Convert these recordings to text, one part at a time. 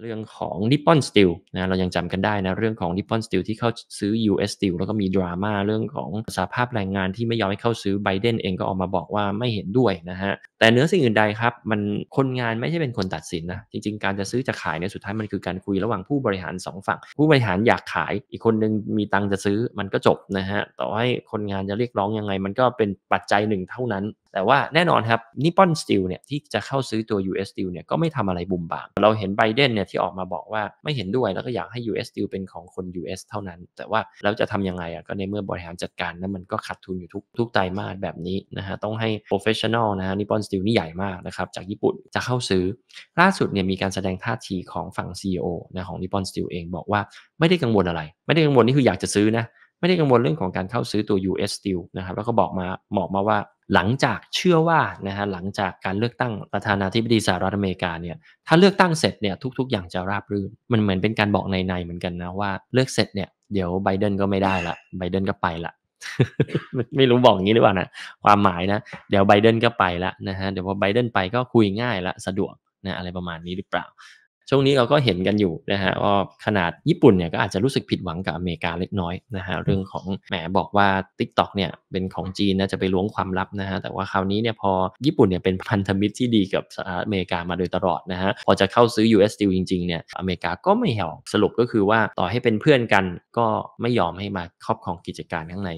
เรื่องของ Nippon s t e ลนะเรายังจำกันได้นะเรื่องของ Nippon s t e ลที่เข้าซื้อ US Steel แล้วก็มีดราม่าเรื่องของสาภาพแรงงานที่ไม่ยอมให้เข้าซื้อไบเดนเองก็ออกมาบอกว่าไม่เห็นด้วยนะฮะแต่เนื้อสิ่งอื่นใดครับมันคนงานไม่ใช่เป็นคนตัดสินนะจริง ๆการจะซื้อจะขายเนี่ยสุดท้ายมันคือการคุยระหว่างผู้บริหาร 2 ฝั่ง ผู้บริหารอยากขาย อีกคนนึงมีตังจะซื้อมันก็จบนะฮะต่อให้คนงานจะเรียกร้องยังไง มันก็เป็นปัจจัยหนึ่งเท่านั้นแต่ว่าแน่นอนครับนิปปอนสตีลเนี่ยที่จะเข้าซื้อตัว US Steel เนี่ยก็ไม่ทำอะไรบุ่มบามเราเห็นไบเดนเนี่ยที่ออกมาบอกว่าไม่เห็นด้วย แล้วก็อยากให้ US Steel เป็นของคน US เท่านั้น แต่ว่าเราจะทํำยังไงอ่ะก็ในเมื่อบริหารจัดการนั้นมันก็ขาดทุนอยู่ทุกทุกไตรมาสแบบนี้นะฮะต้องให้โปรเฟชชั่นอลนะฮะนิปปอนสตีลนี่ใหญ่มากนะครับจากญี่ปุ่นจะเข้าซื้อล่าสุดเนี่ยมีการแสดงท่าทีของฝั่ง CEO นะของนิปปอนสตีลเองบอกว่าไม่ได้กังวลอะไรไม่ได้กังวลนี่คืออยากจะซื้อนะไม่ได้กังวลเรื่องของการเข้าซื้อตัว US Steel นะครับแล้วก็บอกมาบอกมาว่าหลังจากเชื่อว่านะฮะหลังจากการเลือกตั้งประธานาธิบดีสหรัฐอเมริกาเนี่ยถ้าเลือกตั้งเสร็จเนี่ยทุกๆอย่างจะราบรื่นมันเหมือนเป็นการบอกในในเหมือนกันนะว่าเลือกเสร็จเนี่ยเดี๋ยวไบเดนก็ไม่ได้ละไบเดนก็ไปละ ไม่รู้บอกงี้หรือเปล่านะความหมายนะเดี๋ยวไบเดนก็ไปละนะฮะเดี๋ยวพอไบเดนไปก็คุยง่ายละสะดวกนะอะไรประมาณนี้หรือเปล่าช่วงนี้เราก็เห็นกันอยู่นะฮะว่า ขนาดญี่ปุ่นเนี่ยก็อาจจะรู้สึกผิดหวังกับอเมริกาเล็กน้อยนะฮะเรื่องของแหมบอกว่า t i k t o k เนี่ยเป็นของจีนนะจะไปล้วงความลับนะฮะแต่ว่าคราวนี้เนี่ยพอญี่ปุ่นเนี่ยเป็นพันธมิตรที่ดีกับสหรัฐอเมริกามาโดยตลอดนะฮะพอจะเข้าซื้อ US Steel จริง ๆเนี่ยอเมริกาก็ไม่ยอมสรุปก็คือว่าต่อให้เป็นเพื่อนกันก็ไม่ยอมให้มาครอบครองกิจการข้างใน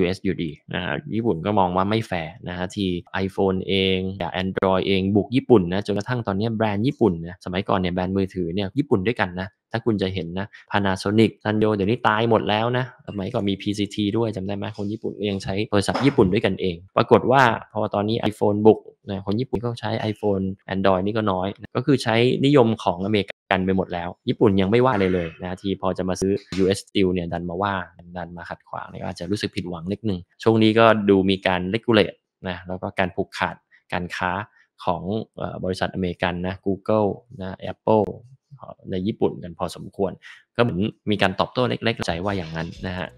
US อยู่ดีนะฮะญี่ปุ่นก็มองว่าไม่แฟร์นะฮะที่ iPhone เองอย่าง Android เองบุกญี่ปุ่นนะจนกระทั่งตอนนี้แบรนด์ญี่ปุ่นนะสมัยก่อนเนี่ยแบรนดมือถือเนี่ยญี่ปุ่นด้วยกันนะ ถ้าคุณจะเห็นนะ Panasonic ซันโยเดี๋ยวนี้ตายหมดแล้วนะสมัยก่อนมี PCT ด้วยจำได้ไหมคนญี่ปุ่นยังใช้โทรศัพท์ญี่ปุ่นด้วยกันเอง ปรากฏว่าพอตอนนี้ iPhone บุกนะคนญี่ปุ่นก็ใช้ iPhone Android นี่ก็น้อย ก็คือใช้นิยมของอเมริกันไปหมดแล้ว ญี่ปุ่นยังไม่ว่าเลยเลยนะทีพอจะมาซื้อ US Steel เนี่ยดันมาว่าดันมาขัดขวางเนี่ยอาจจะรู้สึกผิดหวังเล็กนึงช่วงนี้ก็ดูมีการเลกูเลตนะแล้วก็การผูกขาดการค้าของบริษัทอเมริกันนะ Google นะ Apple ในญี่ปุ่นกันพอสมควร ก็เหมือนมีการตอบโต้เล็กๆใจว่าอย่างนั้นนะฮะ